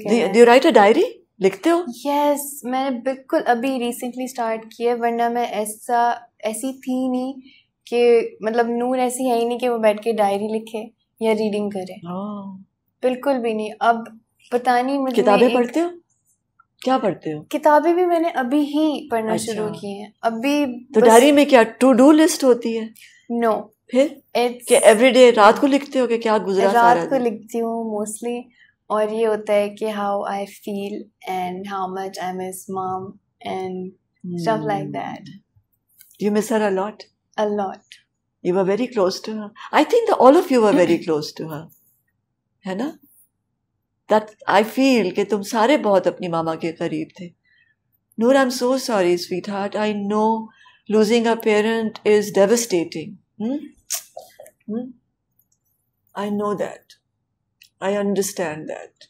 Do you write a diary लिखते हो yes yes, मैंने बिल्कुल अभी रिसेंटली स्टार्ट किया वरना मैं ऐसा ऐसी थी नहीं कि मतलब नून ऐसी है ही नहीं कि वो बैठ के डायरी लिखे या रीडिंग करे oh. बिल्कुल भी नहीं अब पता नहीं मुझे किताबें पढ़ते हो क्या पढ़ते हो किताबें भी मैंने अभी ही पढ़ना अच्छा। शुरू की हैं अभी तो डायरी में क्या टू डू लिस्ट होती है नो no. फिर कि एवरीडे रात को लिखते हो कि क्या गुजरा रात को लिखती हूँ मोस्टली और ये होता है कि how I feel and how much I miss mom and stuff like that you miss her a lot a lot you lot very close to her I think all of you all very close to her है ना that I feel कि तुम सारे बहुत अपनी मामा के करीब थे Noor I am so sorry sweetheart I know losing a parent is devastating I know that I understand that.